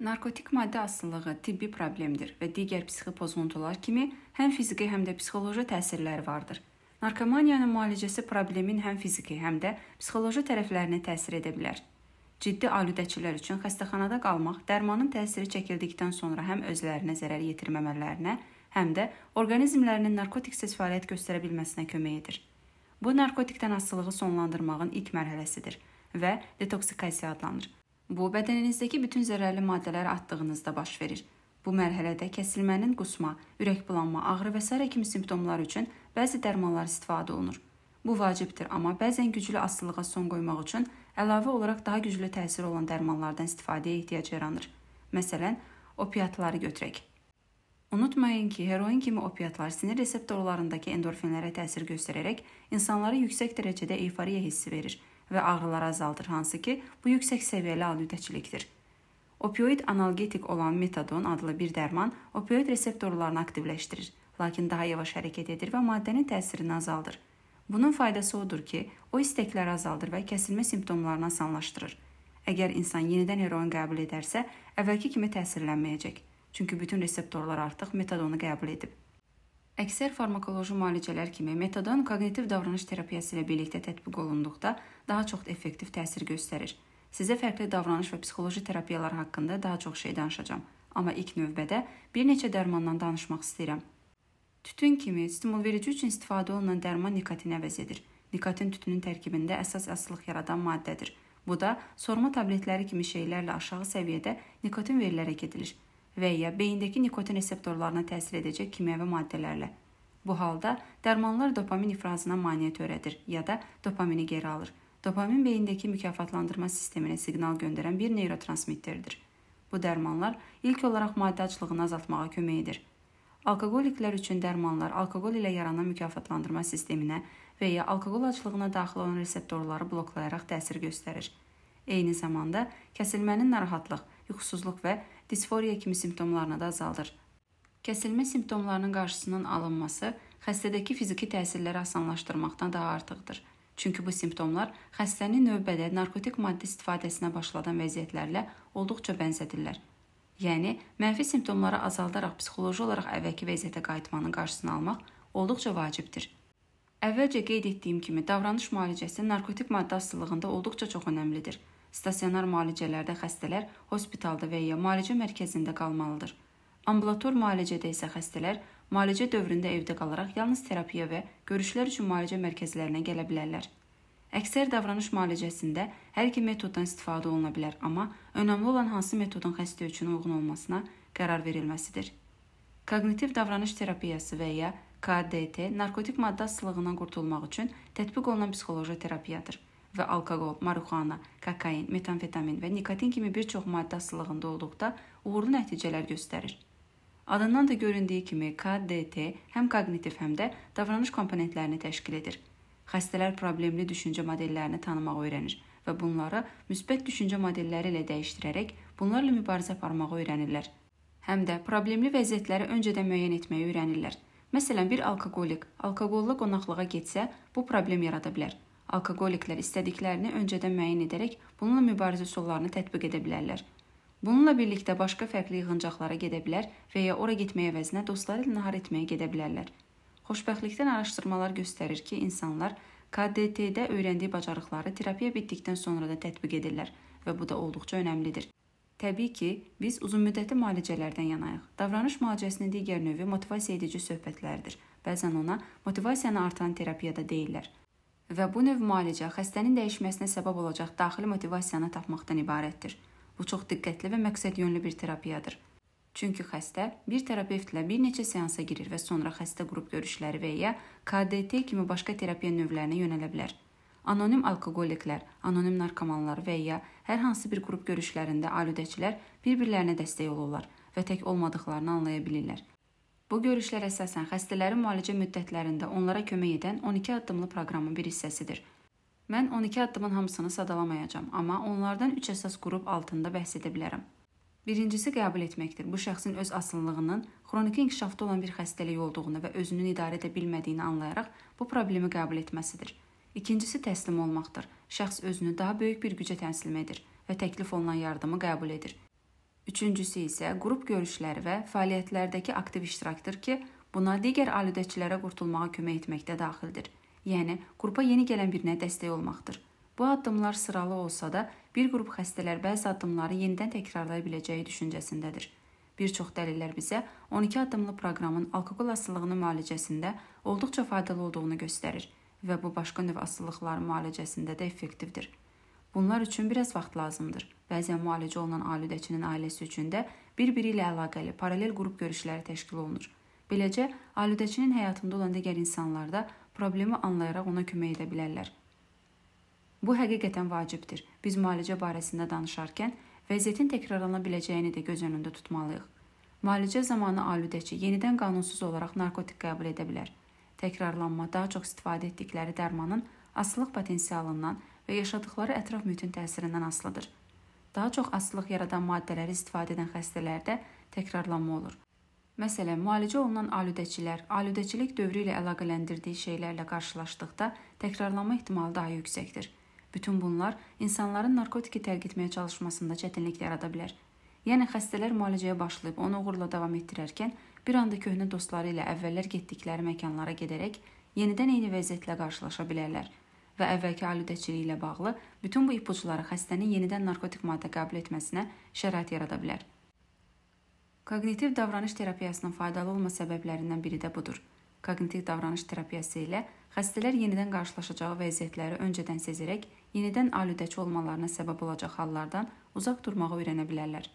Narkotik maddə asılılığı tibbi problemdir və digər psixi pozğuntular kimi həm fiziki, həm də psixoloji təsirləri vardır. Narkomaniyanın müalicəsi problemin həm fiziki, həm də psixoloji tərəflərini təsir edə bilər. Ciddi aludəçilər üçün xəstəxanada qalmaq dərmanın təsiri çəkildikdən sonra həm özlərinə zərər yetirməmələrinə, həm də orqanizmlərinin narkotiksiz fəaliyyət göstərə bilməsinə kömək edir. Bu narkotikdən asılılığı sonlandırmağın ilk mərhələsidir və detoksikasiya adlanır. Bu bədəninizdəki bütün zərərli maddələri atdığınızda baş verir. Bu mərhələdə kəsilmənin qusma, ürək bulanma, ağrı və s. kimi simptomlar üçün bəzi dərmanlar istifadə olunur. Bu vacibdir, amma bəzən güclü asılılığa son qoymaq üçün əlavə olaraq daha güclü təsir olan dərmanlardan istifadəyə ehtiyac yaranır. Məsələn, opiatları götürək. Unutmayın ki, heroin kimi opiatlar sinir reseptorlarındakı endorfinlərə təsir göstərərək insanlara yüksək dərəcədə eyforiya hissi verir və ağrıları azaldır, hansı ki, bu yüksək səviyyəli alüdəçilikdir. Opioid analgetik olan metadon adlı bir dərman opioid reseptorlarını aktivləşdirir, lakin daha yavaş hərəkət edir və maddənin təsirini azaldır. Bunun faydası odur ki, o istəkləri azaldır və kəsilmə simptomlarını asanlaşdırır. Əgər insan yenidən heroin qəbul edərsə, əvvəlki kimi təsirlənməyəcək. Çünki bütün reseptorlar artıq metadonu qəbul edib. Əksər farmakoloji müalicələr kimi metadon koqnitiv davranış terapiyası ilə birlikdə tətbiq olunduqda daha çox effektiv təsir göstərir. Sizə fərqli davranış və psixoloji terapiyalar haqqında daha çox şey danışacağam, amma ilk növbədə bir neçə dərmandan danışmaq istəyirəm. Tütün kimi stimul verici üçün istifadə olunan dərman nikotin əvəz edir. Nikotin tütünün tərkibində əsas asılılıq yaradan maddədir. Bu da sorma tabletləri kimi şeylərlə aşağı səviyyədə nikotin verilərək edilir və ya beyindəki nikotin reseptorlarına təsir edəcək kimyəvi maddələrlə. Bu halda dərmanlar dopamin ifrazına maneə törədir ya da dopamini geri alır. Dopamin beyindəki mükafatlandırma sisteminə siqnal göndərən bir neyrotransmitterdir. Bu dərmanlar ilk olaraq maddə açlığını azaltmağa kömək edir. Alkoqoliklər üçün dərmanlar alkoqol ilə yaranan mükafatlandırma sisteminə və ya alkoqol açlığına daxil olan reseptorları bloklayaraq təsir göstərir. Eyni zamanda kəsilmənin narahatlıq, yuxusuzluq və disforiya kimi simptomlarını da azaldır. Kəsilmə simptomlarının qarşısının alınması xəstədəki fiziki təsirləri asanlaşdırmaqdan daha artıqdır. Çünki bu simptomlar xəstəni növbədə narkotik maddə istifadəsinə başladan vəziyyətlərlə olduqca bənzədirlər. Yəni, mənfi simptomları azaldaraq psixoloji olaraq əvvəlki vəziyyətə qayıtmanın qarşısını almaq olduqca vacibdir. Əvvəlcə qeyd etdiyim kimi, davranış müalicəsi narkotik maddə asılılığında olduqca çox önəmlidir stasionar müalicələrdə xəstələr hospitalda və ya müalicə mərkəzində qalmalıdır. Ambulator müalicədə isə xəstələr müalicə dövründə evdə qalaraq yalnız terapiya və görüşlər üçün müalicə mərkəzlərinə gələ bilərlər. Əksər davranış müalicəsində hər iki metoddan istifadə oluna bilər, amma önəmli olan hansı metodun xəstə üçün uyğun olmasına qərar verilməsidir. Koqnitiv davranış terapiyası və ya KDT narkotik maddə asılılığından qurtulmaq üçün tətbiq olunan psixoloji terapiyadır və alkoqol, marixuana, kokain, metamfetamin və nikotin kimi bir çox maddə asılılığında olduqda uğurlu nəticələr göstərir. Adından da göründüyü kimi KDT həm koqnitiv, həm də davranış komponentlərini təşkil edir. Xəstələr problemli düşüncə modellərini tanımaq öyrənir və bunları müsbət düşüncə modelləri ilə dəyişdirərək bunlarla mübarizə aparmağı öyrənirlər. Həm də problemli vəziyyətləri öncədən müəyyən etməyi öyrənirlər. Məsələn, bir alkoqolik alkoqolla qonaqlığa getsə, bu problem yarada bilər. Alkoqoliklər istədiklərini öncədən müəyyən edərək bununla mübarizə üsullarını tətbiq edə bilərlər. Bununla birlikdə başqa fərqli yığıncaqlara gedə bilər və ya ora getməyə əvəzinə dostları ilə nahar etməyə gedə bilərlər. Xoşbəxtlikdən araşdırmalar göstərir ki, insanlar KDT-də öyrəndiyi bacarıqları terapiya bitdikdən sonra da tətbiq edirlər və bu da olduqca önəmlidir. Təbii ki, biz uzunmüddətli müalicələrdən yanayıq. Davranış müalicəsinin digər növü motivasiya edici söhbətlərdir. Bəzən ona motivasiyanı artıran terapiya da deyirlər və bu növ müalicə xəstənin dəyişməsinə səbəb olacaq daxili motivasiyanı tapmaqdan ibarətdir. Bu çox diqqətli və məqsədyönlü bir terapiyadır. Çünki xəstə bir terapevtlə bir neçə seansa girir və sonra xəstə qrup görüşləri və ya KDT kimi başqa terapiya növlərinə yönələ bilər. Anonim alkoqoliklər, anonim narkomanlar və ya hər hansı bir qrup görüşlərində aludəçilər bir-birlərinə dəstək olurlar və tək olmadıqlarını anlaya bilirlər. Bu görüşlər əsasən xəstələrin müalicə müddətlərində onlara kömək edən 12 addımlı proqramın bir hissəsidir. Mən 12 addımın hamısını sadalamayacağam, amma onlardan 3 əsas qrup altında bəhs edə bilərəm. Birincisi qəbul etməkdir. Bu şəxsin öz asılılığının xroniki inkişafda olan bir xəstəlik olduğunu və özünün idarə edə bilmədiyini anlayaraq bu problemi qəbul etməsidir. İkincisi təslim olmaqdır. Şəxs özünü daha böyük bir gücə təslim edir və təklif olunan yardımı qəbul edir. Üçüncüsü isə qrup görüşləri və fəaliyyətlərdəki aktiv iştirakdır ki, buna digər aludəçilərə qurtulmağa kömək etmək də daxildir. Yəni qrupa yeni gələn birinə dəstək olmaqdır. Bu addımlar sıralı olsa da, bir qrup xəstələr bəzi addımları yenidən təkrarlaya biləcəyi düşüncəsindədir. Bir çox dəlillər bizə 12 addımlı proqramın alkoqol asılılığının müalicəsində olduqca faydalı olduğunu göstərir və bu başqa növ asılılıqların müalicəsində də effektivdir. Bunlar üçün biraz vaxt lazımdır. Bəzən müalicə olunan alüdəçinin ailəsi üçün də bir-biri ilə əlaqəli paralel qrup görüşləri təşkil olunur. Beləcə, alüdəçinin həyatında olan digər insanlar da problemi anlayaraq ona kömək edə bilərlər. Bu həqiqətən vacibdir. Biz müalicə barəsində danışarkən vəziyyətin təkrarlana biləcəyini də göz önündə tutmalıyıq. Müalicə zamanı alüdəçi yenidən qanunsuz olaraq narkotik qəbul edə bilər. Təkrarlanma daha çox istifadə etdikləri dərmanın asılılıq potensialından və yaşadıkları ətraf mühitin təsirindən asılıdır. Daha çox asılıq yaradan maddələri istifadə edən xəstələrdə təkrarlanma olur. Məsələn, müalicə olunan aludəçilər aludəçilik dövrü ilə əlaqələndirdiyi şeylərlə qarşılaşdıqda təkrarlanma ehtimalı daha yüksəkdir. Bütün bunlar insanların narkotiki tərk etməyə çalışmasında çətinlik yarada bilər. Yəni xəstələr müalicəyə başlayıb onu uğurla davam etdirərkən bir anda köhnə dostları ilə əvvəllər getdikləri məkanlara gedərək yenidən eyni vəziyyətlə qarşılaşa bilərlər və əvvəlki aludəçiliyi ilə bağlı bütün bu ipuçları xəstənin yenidən narkotik maddə qəbul etməsinə şərait yarada bilər. Koqnitiv davranış terapiyasının faydalı olma səbəblərindən biri də budur. Koqnitiv davranış terapiyası ilə xəstələr yenidən qarşılaşacağı vəziyyətləri öncədən sezərək yenidən aludəçi olmalarına səbəb olacaq hallardan uzaq durmağı öyrənə bilərlər.